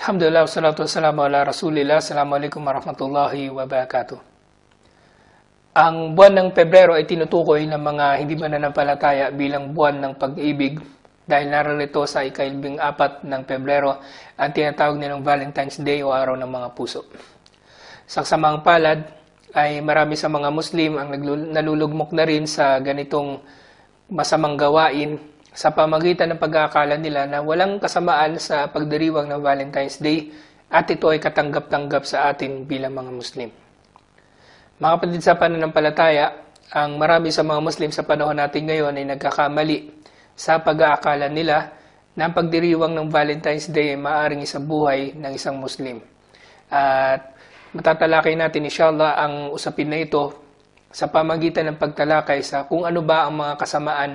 Alhamdulillah, wassalatu wassalamu ala rasulillah. Assalamualaikum warahmatullahi wabarakatuh. Ang buwan ng Pebrero ay tinutukoy ng mga hindi mananampalataya bilang buwan ng pag-ibig dahil naroon sa ikailbing apat ng Pebrero ang tinatawag nilang Valentine's Day o Araw ng Mga Puso. Sa kasamang palad ay marami sa mga Muslim ang nalulugmok na rin sa ganitong masamang gawain sa pamagitan ng pag-aakala nila na walang kasamaan sa pagdiriwang ng Valentine's Day at ito ay katanggap-tanggap sa atin bilang mga Muslim. Mga kapatid sa pananampalataya, ang marami sa mga Muslim sa panahon natin ngayon ay nagkakamali sa pag-aakala nila na ang pagdiriwang ng Valentine's Day ay maaaring isang buhay ng isang Muslim. At matatalakay natin inshallah ang usapin na ito sa pamagitan ng pagtalakay sa kung ano ba ang mga kasamaan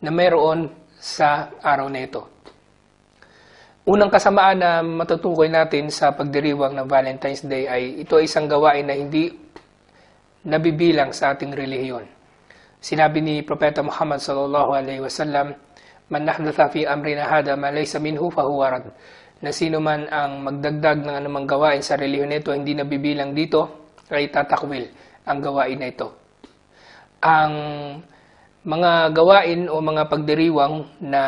na meron sa araw na ito. Unang kasamaan na matutukoy natin sa pagdiriwang ng Valentine's Day ay ito ay isang gawain na hindi nabibilang sa ating relihiyon. Sinabi ni Propeta Muhammad sallallahu alaihi wasallam, "Man nahdatha fi amrina hada ma laysa minhu fahuwa rad." Na sino man ang magdagdag ng anumang gawain sa relihiyon nito hindi nabibilang dito ay tatakwil ang gawain na ito. Ang mga gawain o mga pagdiriwang na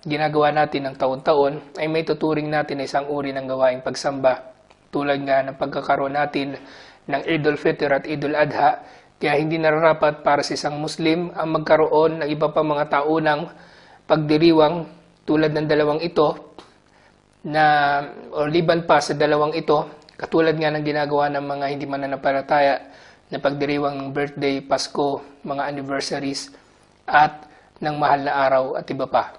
ginagawa natin ng taon-taon ay may tuturing natin na isang uri ng gawaing pagsamba. Tulad nga ng pagkakaroon natin ng Idul Fitr at Idul Adha, kaya hindi nararapat para sa isang Muslim ang magkaroon ng iba pa mga taunang pagdiriwang tulad ng dalawang ito na o liban pa sa dalawang ito, katulad nga ng ginagawa ng mga hindi mananampalataya na pagdiriwang ng birthday, Pasko, mga anniversaries, at ng mahal na araw at iba pa.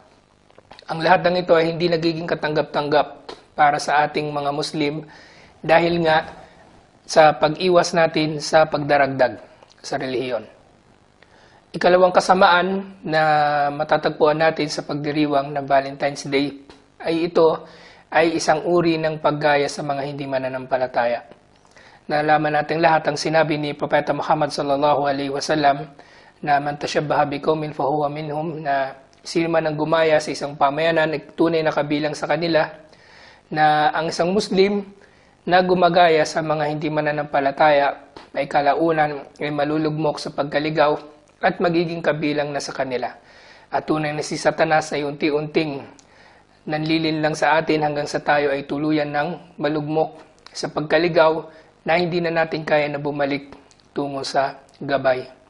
Ang lahat ng ito ay hindi nagiging katanggap-tanggap para sa ating mga Muslim dahil nga sa pag-iwas natin sa pagdaragdag sa relihiyon. Ikalawang kasamaan na matatagpuan natin sa pagdiriwang ng Valentine's Day ay ito ay isang uri ng paggaya sa mga hindi mananampalataya. Nalaman natin lahat ang sinabi ni Propeta Muhammad sallallahu alaihi wasallam na man tashabbaha biqaumin fahuwa minhum na sino man ang gumaya sa isang pamayanan tunay na kabilang sa kanila na ang isang Muslim na gumagaya sa mga hindi mananampalataya ay kalaunan ay malulugmok sa pagkaligaw at magiging kabilang na sa kanila. At tunay na si Satanas ay unti-unting nanlilin lang sa atin hanggang sa tayo ay tuluyan ng malugmok sa pagkaligaw na hindi na natin kaya na bumalik tungo sa gabay.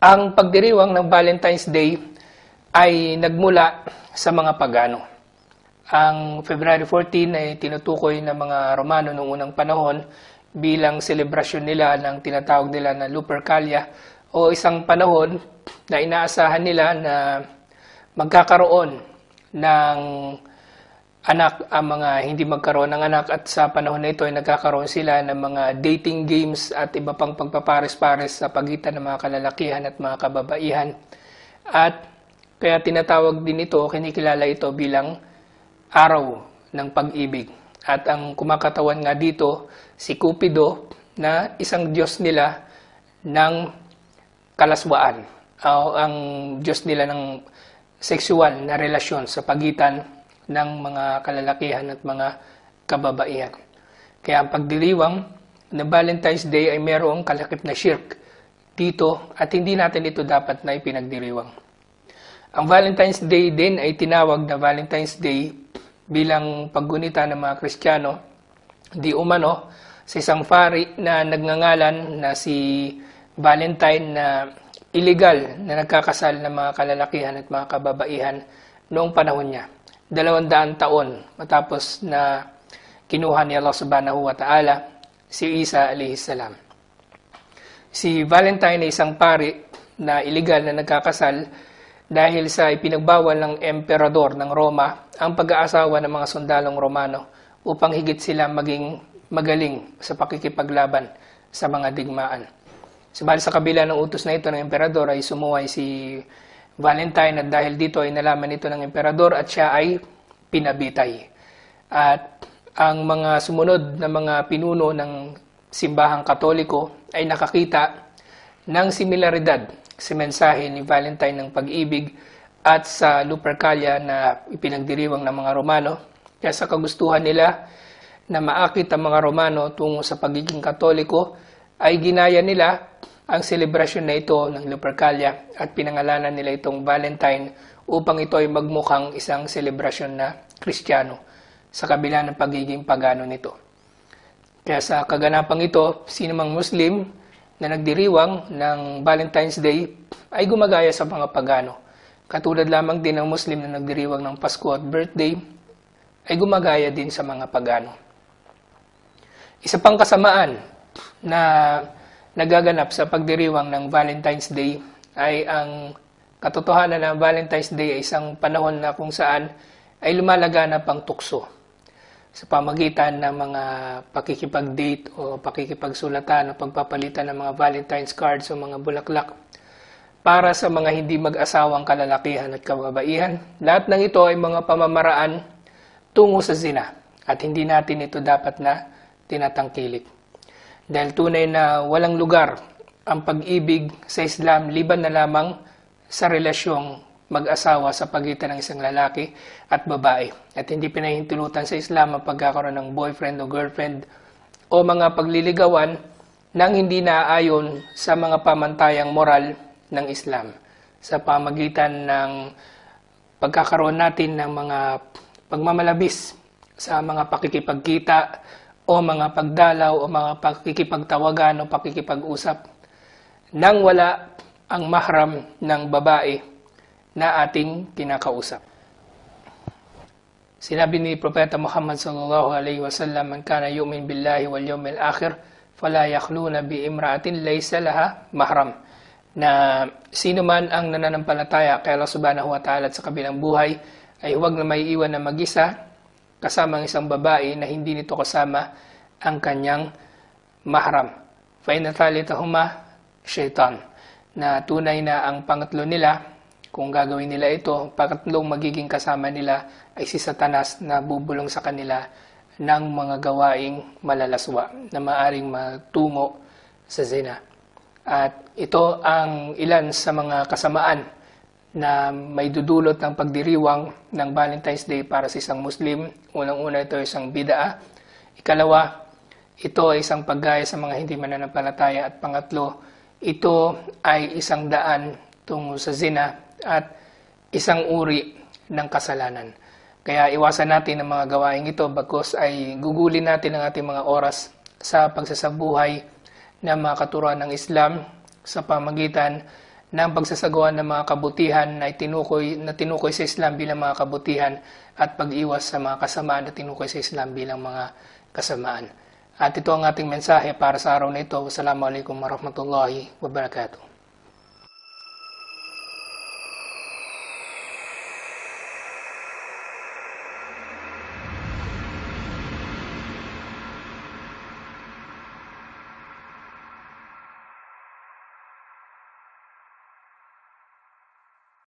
Ang pagdiriwang ng Valentine's Day ay nagmula sa mga pagano. Ang February 14 ay tinutukoy ng mga Romano noong unang panahon bilang selebrasyon nila ng tinatawag nila na Lupercalia o isang panahon na inaasahan nila na magkakaroon ng anak ang mga hindi magkaroon ng anak at sa panahon na ito ay nagkakaroon sila ng mga dating games at iba pang pagpapares-pares sa pagitan ng mga kalalakihan at mga kababaihan. At kaya tinatawag din ito, kinikilala ito bilang araw ng pag-ibig. At ang kumakatawan nga dito, si Cupido na isang Diyos nila ng kalaswaan. O, ah, ang Diyos nila ng sexual na relasyon sa pagitan ng mga kalalakihan at mga kababaihan. Kaya ang pagdiriwang na Valentine's Day ay merong kalakip na shirk dito at hindi natin ito dapat na ipinagdiriwang. Ang Valentine's Day din ay tinawag na Valentine's Day bilang paggunita ng mga Kristiyano di umano sa isang pari na nagngangalan na si Valentine na illegal na nagkakasal ng mga kalalakihan at mga kababaihan noong panahon niya dalawang taon matapos na kinuha ni Allah subhanahu wa ta'ala si Isa salam. Si Valentine ay isang pari na iligal na nagkakasal dahil sa ipinagbawal ng emperador ng Roma ang pag-aasawa ng mga sundalong Romano upang higit sila maging magaling sa pakikipaglaban sa mga digmaan. Sabali sa kabila ng utos na ito ng emperador ay sumuway si Valentine at dahil dito ay nalaman ito ng emperador at siya ay pinabitay. At ang mga sumunod na mga pinuno ng simbahang katoliko ay nakakita ng similaridad sa mensahe ni Valentine ng pag-ibig at sa Lupercalia na ipinagdiriwang ng mga Romano. Kaya sa kagustuhan nila na maakit ang mga Romano tungo sa pagiging katoliko ay ginaya nila ang selebrasyon na ito ng Lupercalia at pinangalanan nila itong Valentine upang ito ay magmukhang isang selebrasyon na Kristiyano sa kabila ng pagiging pagano nito. Kaya sa kaganapang ito, sinumang Muslim na nagdiriwang ng Valentine's Day ay gumagaya sa mga pagano. Katulad lamang din ng Muslim na nagdiriwang ng Pasko at birthday ay gumagaya din sa mga pagano. Isa pang kasamaan na nagaganap sa pagdiriwang ng Valentine's Day ay ang katotohanan na Valentine's Day ay isang panahon na kung saan ay lumalaganap ang tukso sa pamagitan ng mga pakikipag-date o pakikipagsulatan o pagpapalitan ng mga Valentine's cards o mga bulaklak para sa mga hindi mag-asawang kalalakihan at kababaihan. Lahat ng ito ay mga pamamaraan tungo sa zina at hindi natin ito dapat na tinatangkilik dahil tunay na walang lugar ang pag-ibig sa Islam liban na lamang sa relasyong mag-asawa sa pagitan ng isang lalaki at babae. At hindi pinahintulutan sa Islam ang pagkakaroon ng boyfriend o girlfriend o mga pagliligawan nang hindi naayon sa mga pamantayang moral ng Islam. Sa pamagitan ng pagkakaroon natin ng mga pagmamalabis sa mga pakikipagkita, o mga pagdalaw o mga pakikipagtawagan o pakikipag-usap nang wala ang mahram ng babae na ating kinakausap. Sinabi ni Propeta Muhammad sallallahu alaihi wasallam, "Man kana yu'min billahi wal yawmil akhir, fala yakhluna bi imra'atin laysa laha mahram." Na sino man ang nananampalataya kay Allah subhanahu wa ta'ala sa kabilang buhay ay huwag na may iwan na mag-isa kasama kasamang isang babae na hindi nito kasama ang kanyang mahram. Fainatalitahuma shaitan na tunay na ang pangatlo nila kung gagawin nila ito, pangatlong magiging kasama nila ay si Satanas na bubulong sa kanila ng mga gawaing malalaswa na maaring matumo sa zina. At ito ang ilan sa mga kasamaan na may dudulot ng pagdiriwang ng Valentine's Day para sa isang Muslim. Unang-una ito ay isang bidaa. Ikalawa, ito ay isang paggaya sa mga hindi mananampalataya. At pangatlo, ito ay isang daan tungo sa zina at isang uri ng kasalanan. Kaya iwasan natin ang mga gawain ito bagkos ay gugulin natin ang ating mga oras sa pagsasabuhay ng mga katuruan ng Islam sa pamagitan ng pagsasagawa ng mga kabutihan na tinukoy, na tinukoy sa Islam bilang mga kabutihan at pag-iwas sa mga kasamaan na tinukoy sa Islam bilang mga kasamaan. At ito ang ating mensahe para sa araw na ito. Wassalamualaikum warahmatullahi wabarakatuh.